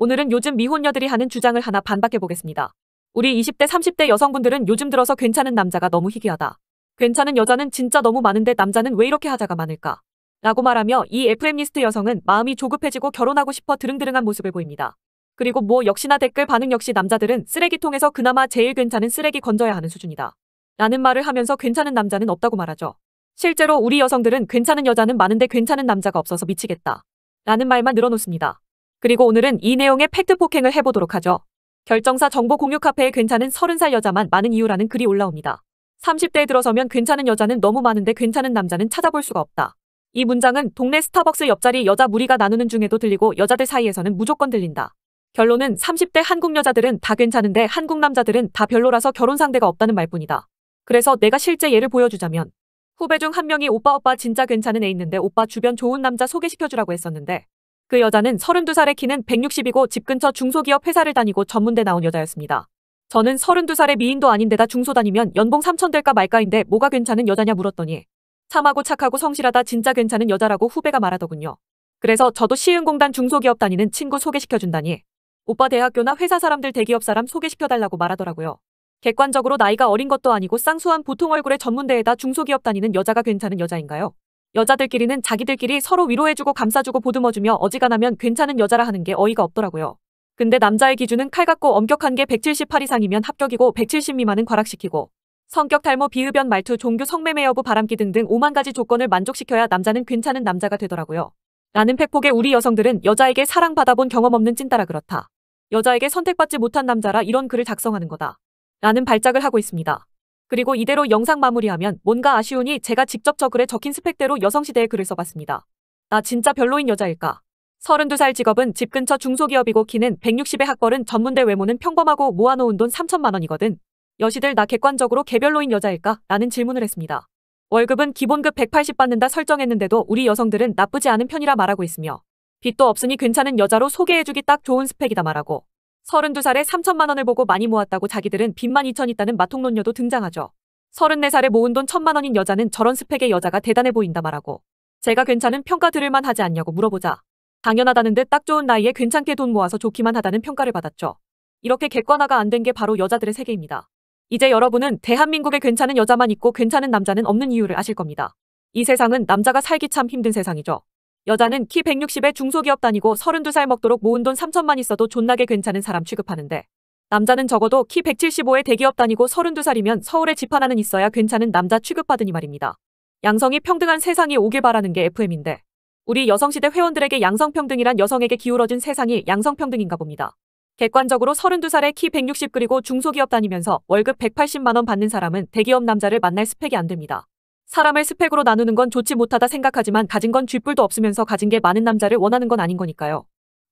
오늘은 요즘 미혼녀들이 하는 주장을 하나 반박해 보겠습니다. 우리 20대, 30대 여성분들은 요즘 들어서 괜찮은 남자가 너무 희귀하다. 괜찮은 여자는 진짜 너무 많은데 남자는 왜 이렇게 하자가 많을까? 라고 말하며 이 FM리스트 여성은 마음이 조급해지고 결혼하고 싶어 드릉드릉한 모습을 보입니다. 그리고 뭐 역시나 댓글 반응 역시 남자들은 쓰레기통에서 그나마 제일 괜찮은 쓰레기 건져야 하는 수준이다. 라는 말을 하면서 괜찮은 남자는 없다고 말하죠. 실제로 우리 여성들은 괜찮은 여자는 많은데 괜찮은 남자가 없어서 미치겠다. 라는 말만 늘어놓습니다. 그리고 오늘은 이 내용의 팩트 폭행을 해보도록 하죠. 결정사 정보 공유 카페에 괜찮은 30살 여자만 많은 이유라는 글이 올라옵니다. 30대에 들어서면 괜찮은 여자는 너무 많은데 괜찮은 남자는 찾아볼 수가 없다. 이 문장은 동네 스타벅스 옆자리 여자 무리가 나누는 중에도 들리고 여자들 사이에서는 무조건 들린다. 결론은 30대 한국 여자들은 다 괜찮은데 한국 남자들은 다 별로라서 결혼 상대가 없다는 말뿐이다. 그래서 내가 실제 예를 보여주자면 후배 중 한 명이 오빠 오빠 진짜 괜찮은 애 있는데 오빠 주변 좋은 남자 소개시켜주라고 했었는데 그 여자는 32살의 키는 160이고 집 근처 중소기업 회사를 다니고 전문대 나온 여자였습니다. 저는 32살의 미인도 아닌데다 중소 다니면 연봉 3천 될까 말까인데 뭐가 괜찮은 여자냐 물었더니 참하고 착하고 성실하다 진짜 괜찮은 여자라고 후배가 말하더군요. 그래서 저도 시흥공단 중소기업 다니는 친구 소개시켜준다니 오빠 대학교나 회사 사람들 대기업 사람 소개시켜달라고 말하더라고요. 객관적으로 나이가 어린 것도 아니고 쌍수한 보통 얼굴의 전문대에다 중소기업 다니는 여자가 괜찮은 여자인가요? 여자들끼리는 자기들끼리 서로 위로해주고 감싸주고 보듬어주며 어지간하면 괜찮은 여자라 하는 게 어이가 없더라고요. 근데 남자의 기준은 칼 같고 엄격한 게 178 이상이면 합격이고 170 미만은 과락시키고 성격 탈모 비흡연 말투 종교 성매매 여부 바람기 등등 5만 가지 조건을 만족시켜야 남자는 괜찮은 남자가 되더라고요. 라는 팩폭에 우리 여성들은 여자에게 사랑받아본 경험 없는 찐따라 그렇다. 여자에게 선택받지 못한 남자라 이런 글을 작성하는 거다. 라는 발작을 하고 있습니다. 그리고 이대로 영상 마무리하면 뭔가 아쉬우니 제가 직접 저 글에 적힌 스펙대로 여성시대의 글을 써봤습니다. 나 진짜 별로인 여자일까? 32살 직업은 집 근처 중소기업이고 키는 160에 학벌은 전문대 외모는 평범하고 모아놓은 돈 3천만 원이거든. 여시들 나 객관적으로 개별로인 여자일까? 라는 질문을 했습니다. 월급은 기본급 180 받는다 설정했는데도 우리 여성들은 나쁘지 않은 편이라 말하고 있으며 빚도 없으니 괜찮은 여자로 소개해주기 딱 좋은 스펙이다 말하고 32살에 3천만 원을 보고 많이 모았다고 자기들은 빚만 2천 있다는 마통론녀도 등장하죠. 34살에 모은 돈1 천만 원인 여자는 저런 스펙의 여자가 대단해 보인다 말하고 제가 괜찮은 평가 들을만 하지 않냐고 물어보자. 당연하다는 듯 딱 좋은 나이에 괜찮게 돈 모아서 좋기만 하다는 평가를 받았죠. 이렇게 객관화가 안 된 게 바로 여자들의 세계입니다. 이제 여러분은 대한민국에 괜찮은 여자만 있고 괜찮은 남자는 없는 이유를 아실 겁니다. 이 세상은 남자가 살기 참 힘든 세상이죠. 여자는 키 160에 중소기업 다니고 32살 먹도록 모은 돈 3천만 있어도 존나게 괜찮은 사람 취급하는데 남자는 적어도 키 175에 대기업 다니고 32살이면 서울에 집 하나는 있어야 괜찮은 남자 취급받으니 말입니다. 양성이 평등한 세상이 오길 바라는 게 FM인데 우리 여성시대 회원들에게 양성평등이란 여성에게 기울어진 세상이 양성평등인가 봅니다. 객관적으로 32살에 키 160 그리고 중소기업 다니면서 월급 180만원 받는 사람은 대기업 남자를 만날 스펙이 안 됩니다. 사람을 스펙으로 나누는 건 좋지 못하다 생각하지만 가진 건 쥐뿔도 없으면서 가진 게 많은 남자를 원하는 건 아닌 거니까요.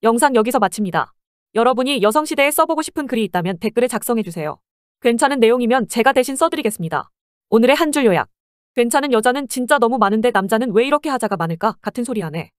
영상 여기서 마칩니다. 여러분이 여성시대에 써보고 싶은 글이 있다면 댓글에 작성해주세요. 괜찮은 내용이면 제가 대신 써드리겠습니다. 오늘의 한 줄 요약. 괜찮은 여자는 진짜 너무 많은데 남자는 왜 이렇게 하자가 많을까? 같은 소리 하네.